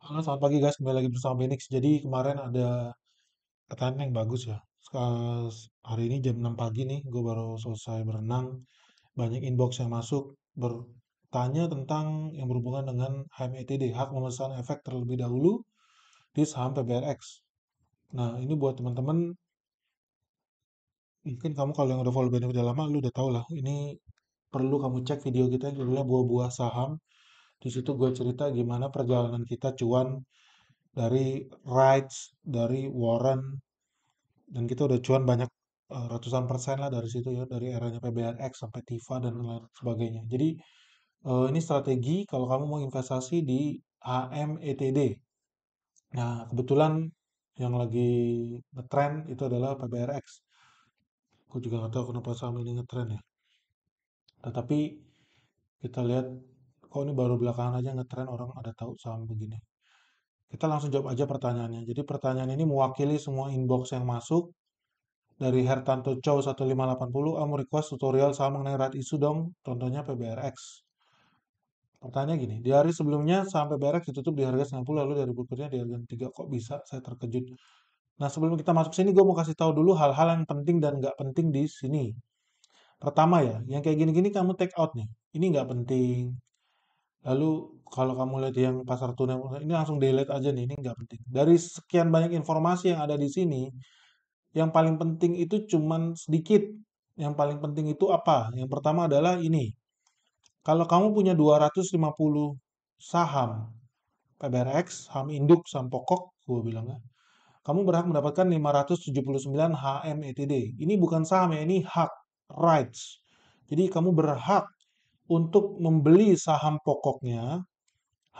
Halo, selamat pagi guys. Kembali lagi bersama Benix. Jadi kemarin ada pertanyaan yang bagus ya. Sekarang- Hari ini jam 6 pagi nih, gue baru selesai berenang. Banyak inbox yang masuk bertanya tentang yang berhubungan dengan HMETD, hak memesan efek terlebih dahulu di saham PBRX. Nah, ini buat teman-teman, mungkin kamu kalau yang udah follow Benix udah lama, lu udah tau lah. Ini perlu kamu cek video kita yang judulnya buah-buah saham di situ gue cerita gimana perjalanan kita cuan dari rights dari Warren dan kita udah cuan banyak eh, ratusan persen lah dari situ ya dari eranya PBRX sampai TIFA dan lain sebagainya jadi eh, ini strategi kalau kamu mau investasi di AMETD nah kebetulan yang lagi ngetrend itu adalah PBRX gue juga nggak tahu kenapa saham ini ngetrend ya tetapi kita lihat kok ini baru belakangan aja ngetren orang ada tahu saham begini. Kita langsung jawab aja pertanyaannya. Jadi pertanyaan ini mewakili semua inbox yang masuk dari Hertanto Chow 1580, kamu request tutorial saham mengenai rat isu dong, contohnya PBRX. Pertanyaan gini, di hari sebelumnya saham PBRX ditutup di harga 90 lalu dari berikutnya di harga 3 kok bisa saya terkejut. Nah sebelum kita masuk sini gue mau kasih tahu dulu hal-hal yang penting dan nggak penting di sini. Pertama ya, yang kayak gini-gini kamu take out nih. Ini nggak penting, Lalu kalau kamu lihat yang pasar tunai, ini langsung delete aja nih, ini nggak penting. Dari sekian banyak informasi yang ada di sini, yang paling penting itu cuman sedikit. Yang paling penting itu apa? Yang pertama adalah ini. Kalau kamu punya 250 saham PBRX, saham induk, saham pokok, gue bilangnya, kamu berhak mendapatkan 579 HMETD. Ini bukan saham ya, ini hak, rights. Jadi kamu berhak untuk membeli saham pokoknya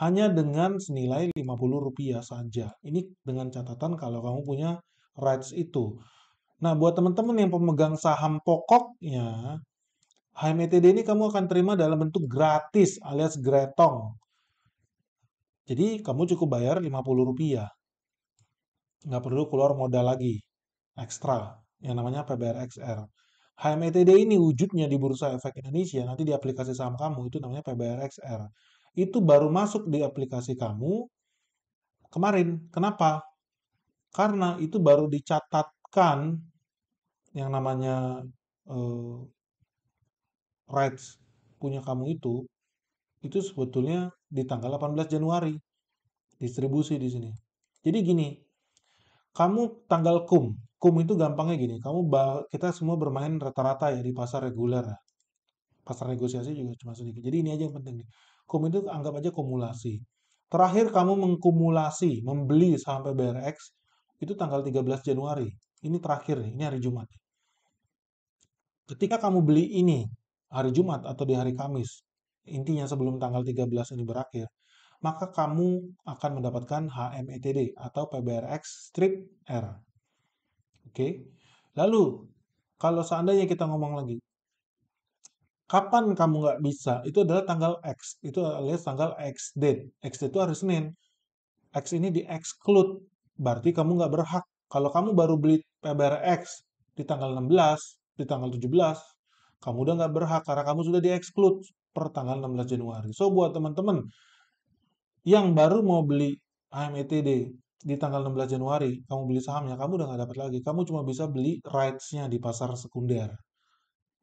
hanya dengan senilai Rp50 saja. Ini dengan catatan kalau kamu punya rights itu. Nah, buat teman-teman yang pemegang saham pokoknya, HMETD ini kamu akan terima dalam bentuk gratis alias gretong. Jadi, kamu cukup bayar Rp50. Nggak perlu keluar modal lagi, ekstra, yang namanya PBRXR. HMETD ini wujudnya di Bursa Efek Indonesia, nanti di aplikasi saham kamu, itu namanya PBRXR. Itu baru masuk di aplikasi kamu kemarin. Kenapa? Karena itu baru dicatatkan yang namanya uh, rights punya kamu itu, itu sebetulnya di tanggal 18 Januari. Distribusi di sini. Jadi gini, kamu tanggal kum, kum itu gampangnya gini, kamu kita semua bermain rata-rata ya di pasar reguler. Pasar negosiasi juga cuma sedikit. Jadi ini aja yang penting nih. Kum itu anggap aja kumulasi. Terakhir kamu mengkumulasi, membeli saham PBRX itu tanggal 13 Januari. Ini terakhir nih, ini hari Jumat. Ketika kamu beli ini hari Jumat atau di hari Kamis, intinya sebelum tanggal 13 ini berakhir, maka kamu akan mendapatkan HMETD atau PBRX strip R. Oke. Lalu kalau seandainya kita ngomong lagi, kapan kamu nggak bisa? Itu adalah tanggal X. Itu alias tanggal X date. X date itu hari Senin. X ini di exclude. Berarti kamu nggak berhak. Kalau kamu baru beli PBRX di tanggal 16, di tanggal 17, kamu udah nggak berhak karena kamu sudah di exclude per tanggal 16 Januari. So, buat teman-teman yang baru mau beli AMETD di tanggal 16 Januari kamu beli sahamnya, kamu udah nggak dapat lagi. Kamu cuma bisa beli rights-nya di pasar sekunder.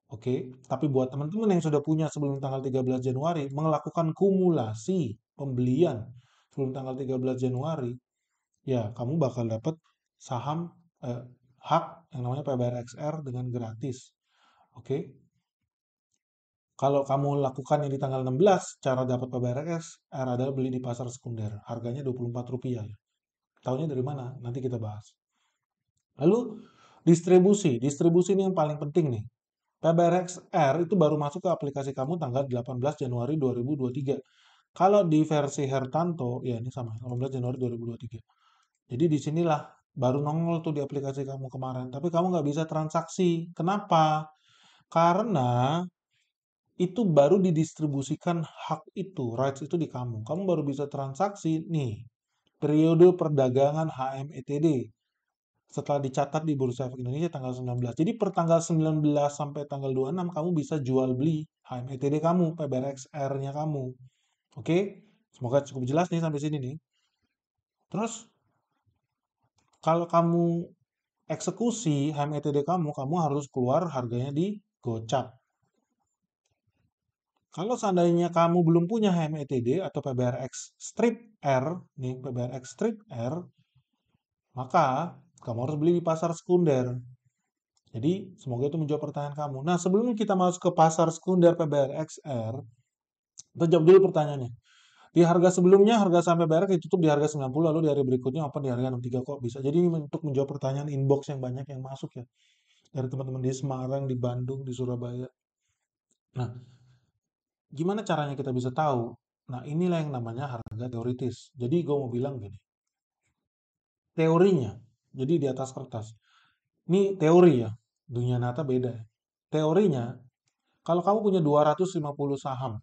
Oke, okay? tapi buat teman-teman yang sudah punya sebelum tanggal 13 Januari, melakukan kumulasi pembelian sebelum tanggal 13 Januari, ya kamu bakal dapat saham eh, hak yang namanya PBRXR dengan gratis. Oke. Okay? Kalau kamu lakukan yang di tanggal 16, cara dapat PBRXR adalah beli di pasar sekunder. Harganya Rp24. Tahunya dari mana? Nanti kita bahas. Lalu distribusi. Distribusi ini yang paling penting nih. R itu baru masuk ke aplikasi kamu tanggal 18 Januari 2023. Kalau di versi Hertanto, ya ini sama, 18 Januari 2023. Jadi disinilah baru nongol tuh di aplikasi kamu kemarin. Tapi kamu nggak bisa transaksi. Kenapa? Karena itu baru didistribusikan hak itu, rights itu di kamu. Kamu baru bisa transaksi nih periode perdagangan HMETD setelah dicatat di Bursa Efek Indonesia tanggal 19. Jadi per tanggal 19 sampai tanggal 26 kamu bisa jual beli HMETD kamu, PBRXR-nya kamu. Oke, semoga cukup jelas nih sampai sini nih. Terus kalau kamu eksekusi HMETD kamu, kamu harus keluar harganya di Gocap. Kalau seandainya kamu belum punya HMETD atau PBRX strip, R, nih X strip R, maka kamu harus beli di pasar sekunder. Jadi, semoga itu menjawab pertanyaan kamu. Nah, sebelum kita masuk ke pasar sekunder X R, kita jawab dulu pertanyaannya. Di harga sebelumnya, harga saham PBR ditutup di harga 90, lalu di hari berikutnya apa di harga 63 kok bisa. Jadi, ini untuk menjawab pertanyaan inbox yang banyak yang masuk ya. Dari teman-teman di Semarang, di Bandung, di Surabaya. Nah, gimana caranya kita bisa tahu Nah, inilah yang namanya harga teoritis. Jadi gue mau bilang gini. Teorinya, jadi di atas kertas. Ini teori ya, dunia nyata beda ya. Teorinya, kalau kamu punya 250 saham,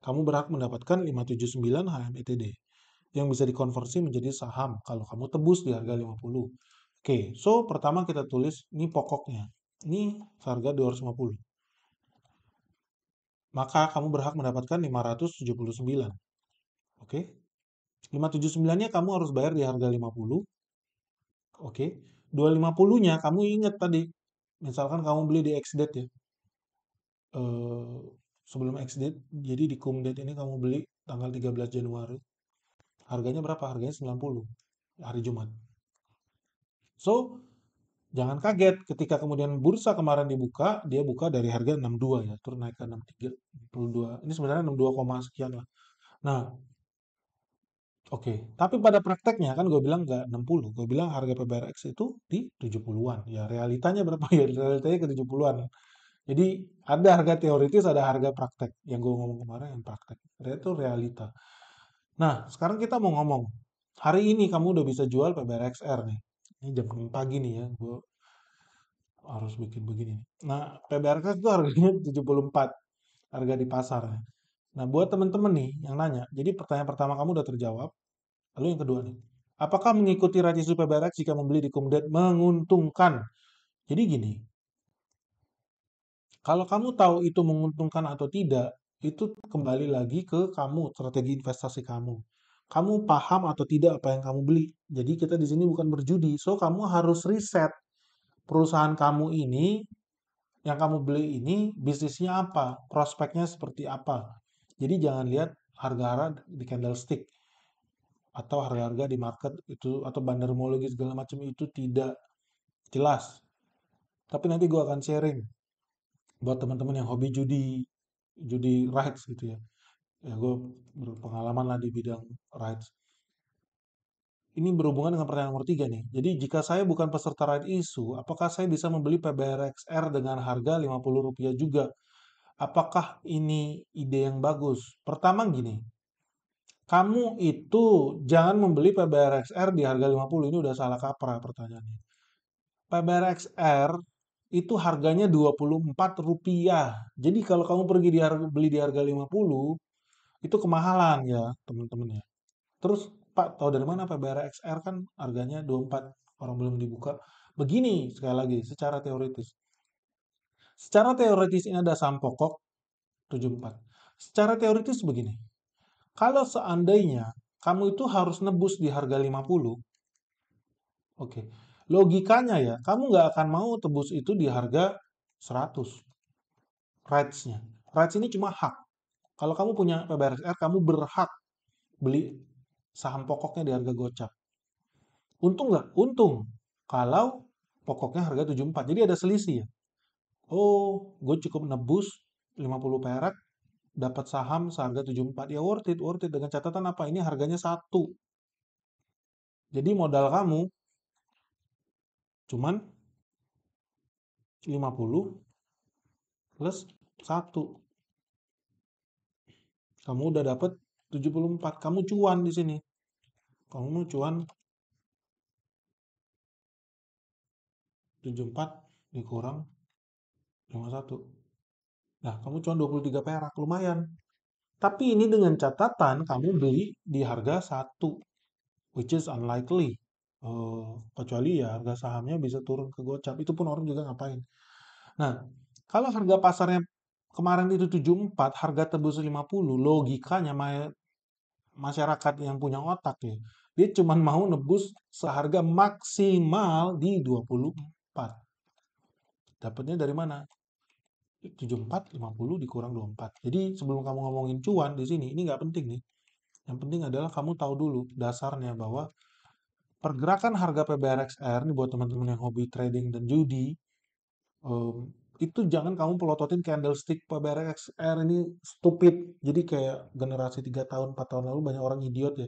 kamu berhak mendapatkan 579 HMETD yang bisa dikonversi menjadi saham kalau kamu tebus di harga 50. Oke, so pertama kita tulis ini pokoknya. Ini harga 250 maka kamu berhak mendapatkan 579. Oke. 579-nya kamu harus bayar di harga 50. Oke. 250-nya kamu ingat tadi. Misalkan kamu beli di ex-date ya. Uh, sebelum date jadi di cum-date ini kamu beli tanggal 13 Januari. Harganya berapa? Harganya 90 hari Jumat. So, jangan kaget ketika kemudian bursa kemarin dibuka, dia buka dari harga 62 ya, turun naik ke 63, 62. Ini sebenarnya 62, sekian lah. Nah, oke. Okay. Tapi pada prakteknya kan gue bilang nggak 60, gue bilang harga PBRX itu di 70-an. Ya realitanya berapa ya? Realitanya ke 70-an. Jadi ada harga teoritis, ada harga praktek. Yang gue ngomong kemarin yang praktek. Itu realita. Nah, sekarang kita mau ngomong. Hari ini kamu udah bisa jual PBRXR nih ini jam 6 pagi nih ya gue harus bikin begini nah PBRK itu harganya 74 harga di pasar nah buat temen-temen nih yang nanya jadi pertanyaan pertama kamu udah terjawab lalu yang kedua nih apakah mengikuti rasio PBRK jika membeli di Komdet menguntungkan jadi gini kalau kamu tahu itu menguntungkan atau tidak itu kembali lagi ke kamu strategi investasi kamu kamu paham atau tidak apa yang kamu beli. Jadi kita di sini bukan berjudi. So kamu harus riset perusahaan kamu ini yang kamu beli ini bisnisnya apa, prospeknya seperti apa. Jadi jangan lihat harga-harga di candlestick atau harga-harga di market itu atau bandarmologi segala macam itu tidak jelas. Tapi nanti gue akan sharing buat teman-teman yang hobi judi judi rights gitu ya ya gue berpengalaman lah di bidang rights. Ini berhubungan dengan pertanyaan nomor tiga nih. Jadi jika saya bukan peserta right issue, apakah saya bisa membeli PBRXR dengan harga Rp50 juga? Apakah ini ide yang bagus? Pertama gini, kamu itu jangan membeli PBRXR di harga 50 ini udah salah kaprah pertanyaannya. PBRXR itu harganya 24 rupiah. Jadi kalau kamu pergi di harga, beli di harga 50, itu kemahalan ya teman-teman ya. Terus Pak tahu dari mana PBR XR kan harganya 24 orang belum dibuka. Begini sekali lagi secara teoritis. Secara teoritis ini ada saham pokok 74. Secara teoritis begini. Kalau seandainya kamu itu harus nebus di harga 50, oke, okay, logikanya ya, kamu nggak akan mau tebus itu di harga 100. Rights-nya. Rights ini cuma hak. Kalau kamu punya PBRSR, kamu berhak beli saham pokoknya di harga gocap. Untung nggak? Untung. Kalau pokoknya harga 74. Jadi ada selisih ya. Oh, gue cukup nebus 50 perak, dapat saham seharga 74. Ya worth it, worth it. Dengan catatan apa? Ini harganya satu. Jadi modal kamu cuman 50 plus satu. Kamu udah dapat 74. Kamu cuan di sini. Kamu cuan 74 dikurang 51. Nah, kamu cuan 23 perak. Lumayan. Tapi ini dengan catatan kamu beli di harga 1, which is unlikely. Uh, kecuali ya harga sahamnya bisa turun ke gocap. Itu pun orang juga ngapain. Nah, kalau harga pasarnya kemarin itu 74, harga tebus 50, logikanya masyarakat yang punya otak ya, hmm. dia cuma mau nebus seharga maksimal di 24. Dapatnya dari mana? 74, 50 dikurang 24. Jadi sebelum kamu ngomongin cuan di sini, ini nggak penting nih. Yang penting adalah kamu tahu dulu dasarnya bahwa pergerakan harga PBRXR ini buat teman-teman yang hobi trading dan judi, mmm, itu jangan kamu pelototin candlestick PBRXR ini stupid. Jadi kayak generasi 3 tahun, 4 tahun lalu banyak orang idiot ya.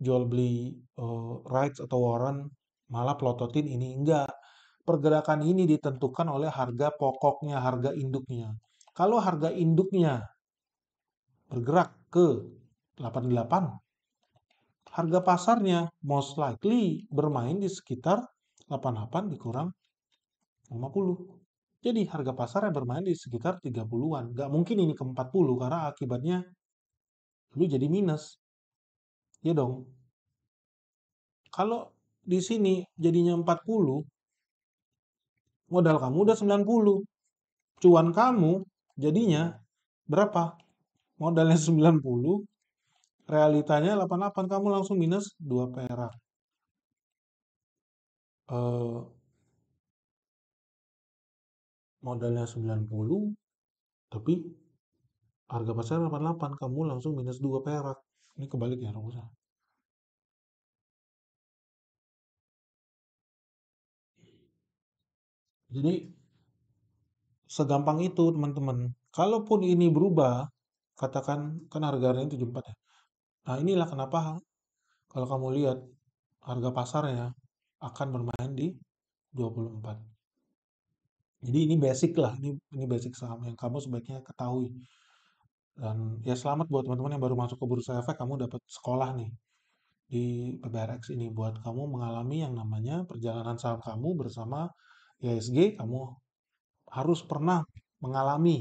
Jual beli uh, rights atau warrant malah pelototin ini. Enggak. Pergerakan ini ditentukan oleh harga pokoknya, harga induknya. Kalau harga induknya bergerak ke 88, harga pasarnya most likely bermain di sekitar 88 dikurang 50. Jadi harga pasar yang bermain di sekitar 30-an. gak mungkin ini ke 40 karena akibatnya lu jadi minus. Ya dong. Kalau di sini jadinya 40, modal kamu udah 90. Cuan kamu jadinya berapa? Modalnya 90, realitanya 88, kamu langsung minus 2 perak. Uh, modalnya 90 tapi harga pasar 88 kamu langsung minus 2 perak ini kebalik ya rumusnya jadi segampang itu teman-teman kalaupun ini berubah katakan kan harga harganya 74 ya nah inilah kenapa kalau kamu lihat harga pasarnya akan bermain di 24 jadi ini basic lah, ini ini basic saham yang kamu sebaiknya ketahui. Dan ya selamat buat teman-teman yang baru masuk ke bursa efek, kamu dapat sekolah nih di PBRX ini buat kamu mengalami yang namanya perjalanan saham kamu bersama ISG, kamu harus pernah mengalami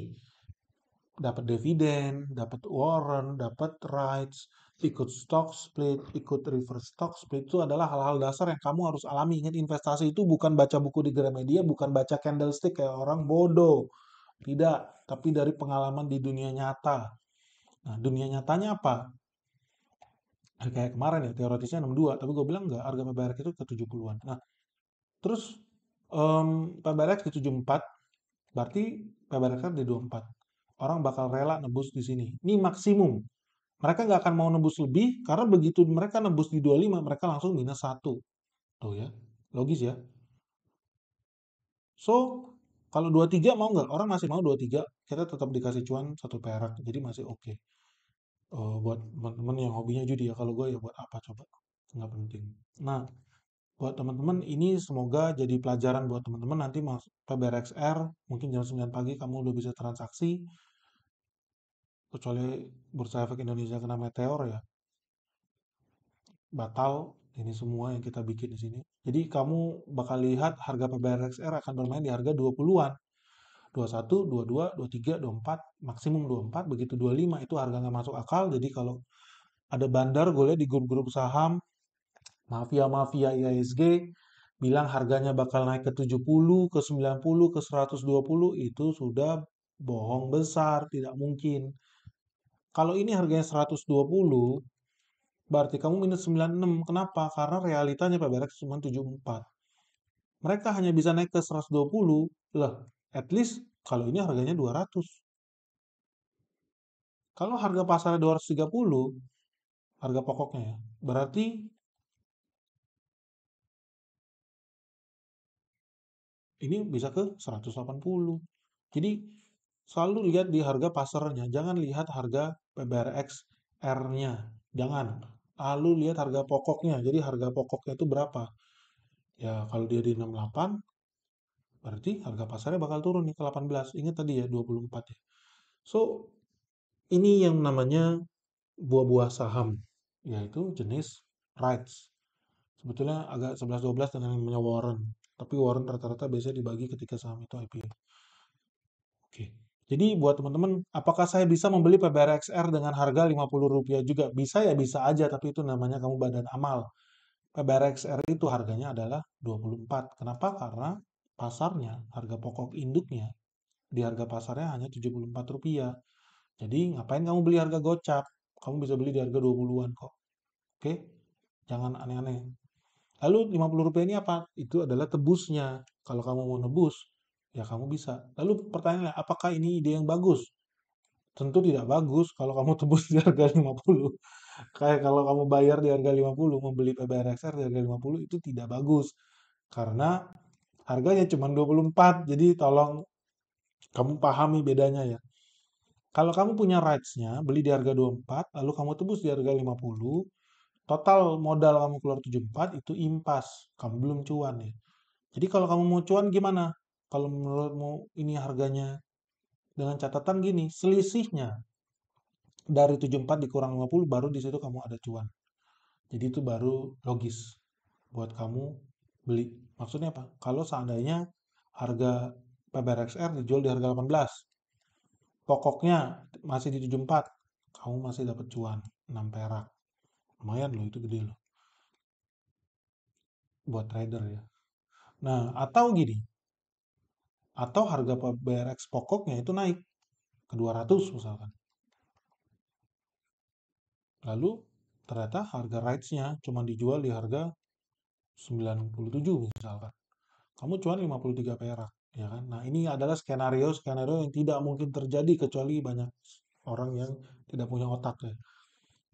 dapat dividen, dapat warrant, dapat rights, ikut stock split, ikut reverse stock split itu adalah hal-hal dasar yang kamu harus alami. Ingat investasi itu bukan baca buku di Gramedia, bukan baca candlestick kayak orang bodoh. Tidak, tapi dari pengalaman di dunia nyata. Nah, dunia nyatanya apa? Nah, kayak kemarin ya, teoritisnya 62, tapi gue bilang enggak, harga PBRX itu ke 70-an. Nah, terus um, mmm, PBRX kan di 74, berarti PBRX di 24 orang bakal rela hmm. nebus di sini. Ini maksimum. Mereka nggak akan mau nebus lebih karena begitu mereka nebus di 25 mereka langsung minus 1. Tuh ya. Logis ya. So, kalau 23 mau nggak? Orang masih mau 23, kita tetap dikasih cuan satu perak. Jadi masih oke. Okay. Uh, buat teman-teman yang hobinya judi ya. Kalau gue ya buat apa coba? Nggak penting. Nah, buat teman-teman ini semoga jadi pelajaran buat teman-teman nanti mas PBRXR mungkin jam 9 pagi kamu udah bisa transaksi kecuali bursa efek Indonesia kena meteor ya batal ini semua yang kita bikin di sini. Jadi kamu bakal lihat harga PBRXR akan bermain di harga 20-an. 21, 22, 23, 24, maksimum 24, begitu 25 itu harga nggak masuk akal. Jadi kalau ada bandar gue lihat di grup-grup saham mafia-mafia IISG bilang harganya bakal naik ke 70, ke 90, ke 120 itu sudah bohong besar, tidak mungkin. Kalau ini harganya 120, berarti kamu minus 96. Kenapa? Karena realitanya Pak Berek cuma 74. Mereka hanya bisa naik ke 120, lah at least kalau ini harganya 200. Kalau harga pasarnya 230, harga pokoknya ya, berarti ini bisa ke 180. Jadi selalu lihat di harga pasarnya, jangan lihat harga PBRX R-nya. Jangan. Lalu ah, lihat harga pokoknya. Jadi harga pokoknya itu berapa? Ya kalau dia di 68, berarti harga pasarnya bakal turun nih ke 18. Ingat tadi ya 24 ya. So ini yang namanya buah-buah saham yaitu jenis rights. Sebetulnya agak 11-12 dengan yang namanya warrant. Tapi warrant rata-rata biasanya dibagi ketika saham itu IPO. Oke. Okay. Jadi buat teman-teman, apakah saya bisa membeli PBRXR dengan harga Rp50 juga? Bisa ya bisa aja, tapi itu namanya kamu badan amal. PBRXR itu harganya adalah 24. Kenapa? Karena pasarnya, harga pokok induknya di harga pasarnya hanya Rp74. Jadi ngapain kamu beli harga gocap? Kamu bisa beli di harga 20-an kok. Oke? Jangan aneh-aneh. Lalu Rp50 ini apa? Itu adalah tebusnya. Kalau kamu mau nebus, Ya kamu bisa. Lalu pertanyaannya, apakah ini ide yang bagus? Tentu tidak bagus kalau kamu tebus di harga 50. Kayak kalau kamu bayar di harga 50, membeli PBRXR di harga 50 itu tidak bagus. Karena harganya cuma 24, jadi tolong kamu pahami bedanya ya. Kalau kamu punya rights-nya, beli di harga 24, lalu kamu tebus di harga 50, total modal kamu keluar 74 itu impas, kamu belum cuan ya. Jadi kalau kamu mau cuan gimana? kalau menurutmu ini harganya dengan catatan gini selisihnya dari 74 dikurang 50 baru di situ kamu ada cuan jadi itu baru logis buat kamu beli maksudnya apa kalau seandainya harga PBRXR dijual di harga 18 pokoknya masih di 74 kamu masih dapat cuan 6 perak lumayan loh itu gede loh buat trader ya nah atau gini atau harga hmm. BRX pokoknya itu naik ke 200 misalkan. Lalu ternyata harga rights-nya cuma dijual di harga 97 misalkan. Kamu cuma 53 perak, ya kan? Nah, ini adalah skenario-skenario yang tidak mungkin terjadi kecuali banyak orang yang tidak punya otak ya.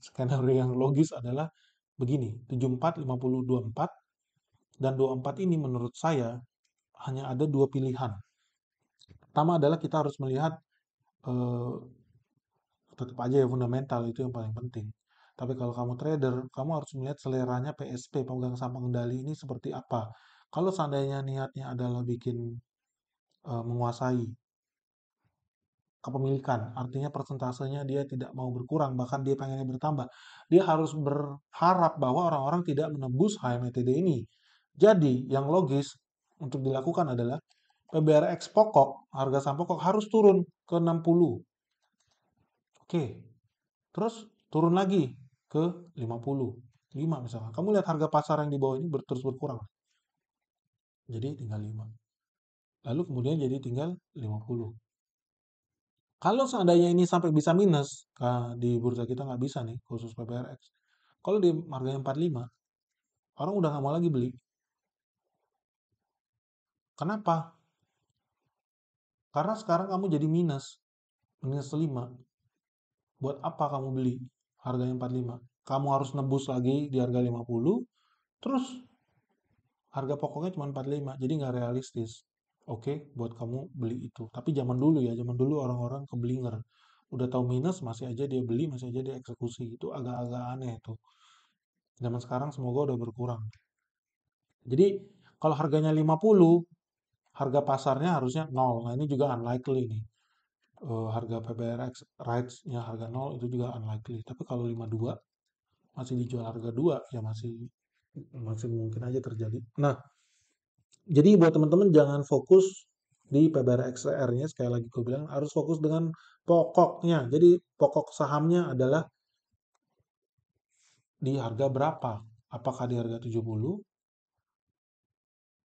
Skenario yang logis adalah begini, 74, 50, 24, dan 24 ini menurut saya hanya ada dua pilihan Pertama adalah kita harus melihat uh, tetap aja ya fundamental itu yang paling penting. Tapi kalau kamu trader, kamu harus melihat seleranya PSP, pemegang saham pengendali ini seperti apa. Kalau seandainya niatnya adalah bikin uh, menguasai kepemilikan, artinya persentasenya dia tidak mau berkurang, bahkan dia pengennya bertambah, dia harus berharap bahwa orang-orang tidak menembus HMTD ini. Jadi yang logis untuk dilakukan adalah PBRX pokok, harga saham pokok harus turun ke 60. Oke. Terus turun lagi ke 50. 5 misalnya. Kamu lihat harga pasar yang di bawah ini ber terus berkurang. Jadi tinggal 5. Lalu kemudian jadi tinggal 50. Kalau seandainya ini sampai bisa minus, ah, di bursa kita nggak bisa nih, khusus PBRX. Kalau di harganya 45, orang udah nggak mau lagi beli. Kenapa? Karena sekarang kamu jadi minus. Minus 5. Buat apa kamu beli harganya 45? Kamu harus nebus lagi di harga 50. Terus harga pokoknya cuma 45. Jadi nggak realistis. Oke, buat kamu beli itu. Tapi zaman dulu ya, zaman dulu orang-orang keblinger. Udah tahu minus masih aja dia beli, masih aja dia eksekusi. Itu agak-agak aneh itu. Zaman sekarang semoga udah berkurang. Jadi kalau harganya 50, harga pasarnya harusnya nol. Nah, ini juga unlikely nih. Uh, harga PBRX rights-nya harga nol itu juga unlikely. Tapi kalau 52 masih dijual harga 2 ya masih masih mungkin aja terjadi. Nah, jadi buat teman-teman jangan fokus di PBRXR-nya sekali lagi gue bilang harus fokus dengan pokoknya. Jadi pokok sahamnya adalah di harga berapa? Apakah di harga 70?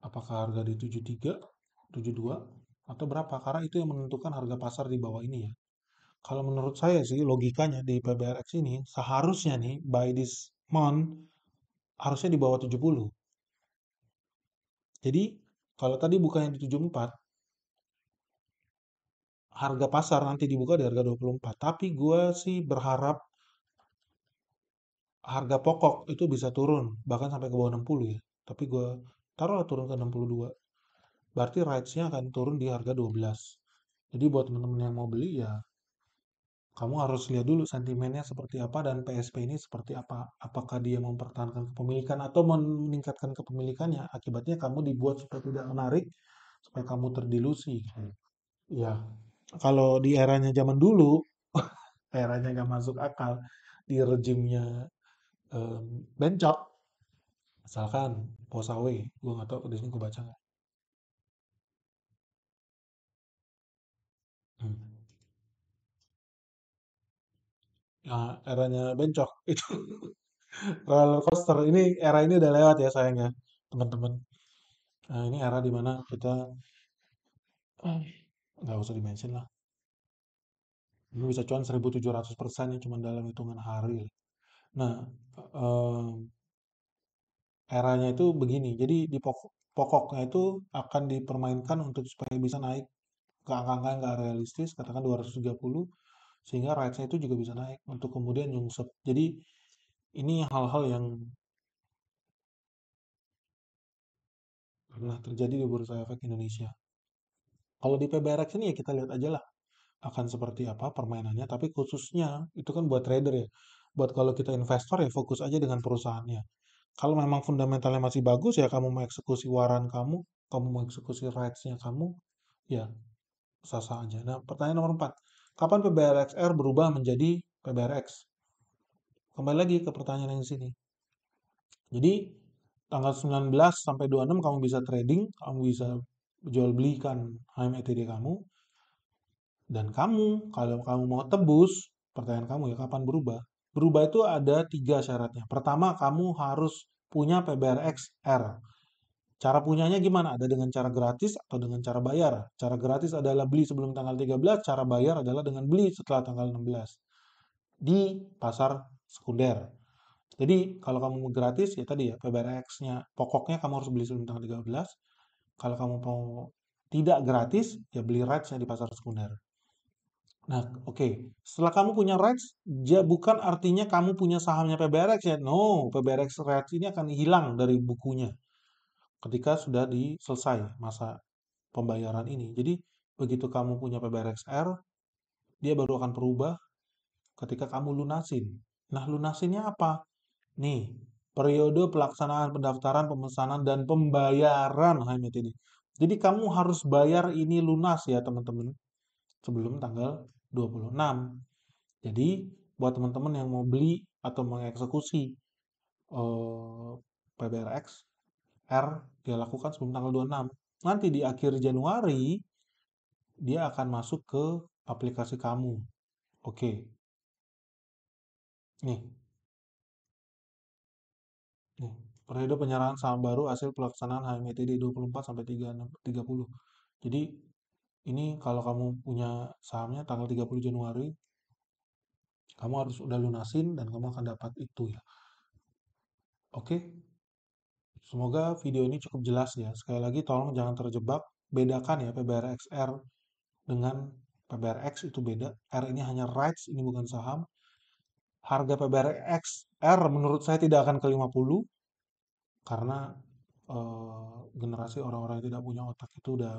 Apakah harga di 73? 72 atau berapa karena itu yang menentukan harga pasar di bawah ini ya. Kalau menurut saya sih logikanya di PBRX ini seharusnya nih by this month harusnya di bawah 70. Jadi kalau tadi yang di 74 harga pasar nanti dibuka di harga 24. Tapi gue sih berharap harga pokok itu bisa turun bahkan sampai ke bawah 60 ya. Tapi gue taruhlah turun ke 62 berarti rights-nya akan turun di harga 12. Jadi buat teman-teman yang mau beli ya kamu harus lihat dulu sentimennya seperti apa dan PSP ini seperti apa. Apakah dia mempertahankan kepemilikan atau meningkatkan kepemilikannya. Akibatnya kamu dibuat supaya tidak menarik, supaya kamu terdilusi. Hmm. Ya, kalau di eranya zaman dulu, eranya nggak masuk akal, di rejimnya um, bencok, misalkan Posawe, gue nggak tahu di sini gue baca nggak. nah Ya, eranya bencok itu. Roller coaster ini era ini udah lewat ya sayangnya, teman-teman. nah ini era dimana kita nggak usah dimention lah. ini bisa cuan 1.700% ya cuma dalam hitungan hari. Nah, um, eranya itu begini, jadi di pokok pokoknya itu akan dipermainkan untuk supaya bisa naik ke angka-angka yang nggak realistis katakan 230 sehingga rights-nya itu juga bisa naik untuk kemudian nyungsep jadi ini hal-hal yang pernah terjadi di bursa efek Indonesia kalau di PBRX ini ya kita lihat aja lah akan seperti apa permainannya tapi khususnya itu kan buat trader ya buat kalau kita investor ya fokus aja dengan perusahaannya kalau memang fundamentalnya masih bagus ya kamu mau eksekusi waran kamu, kamu mengeksekusi rights-nya kamu, ya sah-sah aja. Nah, pertanyaan nomor 4. Kapan PBRXR berubah menjadi PBRX? Kembali lagi ke pertanyaan yang sini. Jadi, tanggal 19 sampai 26 kamu bisa trading, kamu bisa jual belikan HMTD e kamu. Dan kamu, kalau kamu mau tebus, pertanyaan kamu ya kapan berubah? Berubah itu ada tiga syaratnya. Pertama, kamu harus punya PBRX R Cara punyanya gimana? Ada dengan cara gratis atau dengan cara bayar? Cara gratis adalah beli sebelum tanggal 13, cara bayar adalah dengan beli setelah tanggal 16 di pasar sekunder. Jadi kalau kamu mau gratis ya tadi ya PBRX-nya pokoknya kamu harus beli sebelum tanggal 13. Kalau kamu mau tidak gratis ya beli rights-nya di pasar sekunder. Nah, oke. Okay. Setelah kamu punya rights, ya bukan artinya kamu punya sahamnya PBRX ya. No, PBRX rights ini akan hilang dari bukunya ketika sudah diselesai masa pembayaran ini. Jadi begitu kamu punya PBRXR, dia baru akan berubah ketika kamu lunasin. Nah, lunasinnya apa? Nih, periode pelaksanaan pendaftaran, pemesanan, dan pembayaran ini. Jadi kamu harus bayar ini lunas ya teman-teman sebelum tanggal 26. Jadi buat teman-teman yang mau beli atau mengeksekusi eh, PBRX R dia lakukan sebelum tanggal 26. Nanti di akhir Januari, dia akan masuk ke aplikasi kamu. Oke. Nih. Nih. Periode penyerahan saham baru hasil pelaksanaan HMETD 24 sampai 30. Jadi ini kalau kamu punya sahamnya tanggal 30 Januari, kamu harus udah lunasin dan kamu akan dapat itu ya. Oke, Semoga video ini cukup jelas ya. Sekali lagi tolong jangan terjebak, bedakan ya PBRXR dengan PBRX itu beda. R ini hanya rights, ini bukan saham. Harga PBRXR menurut saya tidak akan ke 50 karena e, generasi orang-orang yang tidak punya otak itu udah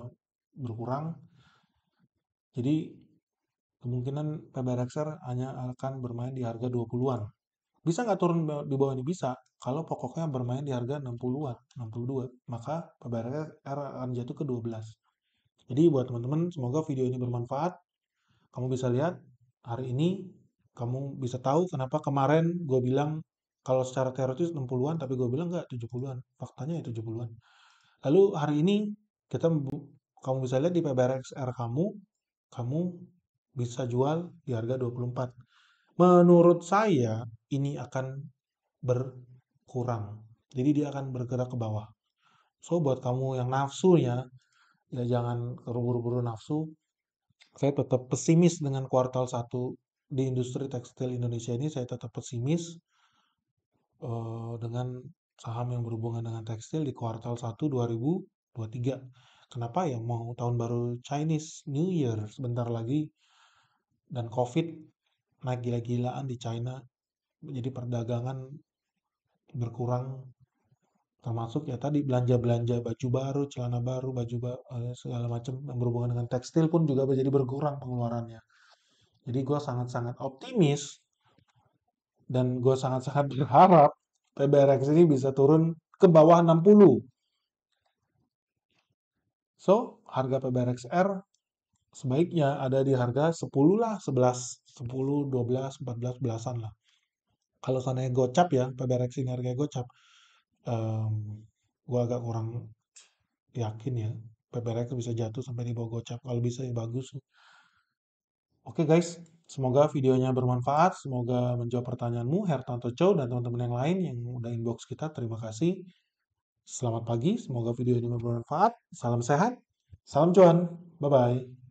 berkurang. Jadi kemungkinan PBRXR hanya akan bermain di harga 20-an bisa nggak turun di bawah ini? Bisa. Kalau pokoknya bermain di harga 60-an, 62, maka r akan jatuh ke 12. Jadi buat teman-teman, semoga video ini bermanfaat. Kamu bisa lihat hari ini, kamu bisa tahu kenapa kemarin gue bilang kalau secara teoritis 60-an, tapi gue bilang nggak 70-an. Faktanya ya 70-an. Lalu hari ini kita kamu bisa lihat di PBRXR kamu, kamu bisa jual di harga 24 menurut saya ini akan berkurang. Jadi dia akan bergerak ke bawah. So buat kamu yang nafsu ya, ya jangan buru-buru nafsu. Saya tetap pesimis dengan kuartal 1 di industri tekstil Indonesia ini. Saya tetap pesimis uh, dengan saham yang berhubungan dengan tekstil di kuartal 1 2023. Kenapa ya mau tahun baru Chinese New Year sebentar lagi dan COVID naik gila-gilaan di China jadi perdagangan berkurang termasuk ya tadi belanja-belanja baju baru, celana baru, baju ba eh, segala macam yang berhubungan dengan tekstil pun juga menjadi berkurang pengeluarannya. Jadi gue sangat-sangat optimis dan gue sangat-sangat berharap PBRX ini bisa turun ke bawah 60. So, harga PBRX R sebaiknya ada di harga 10 lah, 11, 10, 12, 14, belasan lah. Kalau seandainya yang gocap ya, PBRX ini harganya gocap. Um, gue agak kurang yakin ya, PBRX bisa jatuh sampai di bawah gocap. Kalau bisa ya bagus. Oke okay guys, semoga videonya bermanfaat. Semoga menjawab pertanyaanmu, Hertanto Chow dan teman-teman yang lain yang udah inbox kita. Terima kasih. Selamat pagi, semoga video ini bermanfaat. Salam sehat, salam cuan, bye-bye.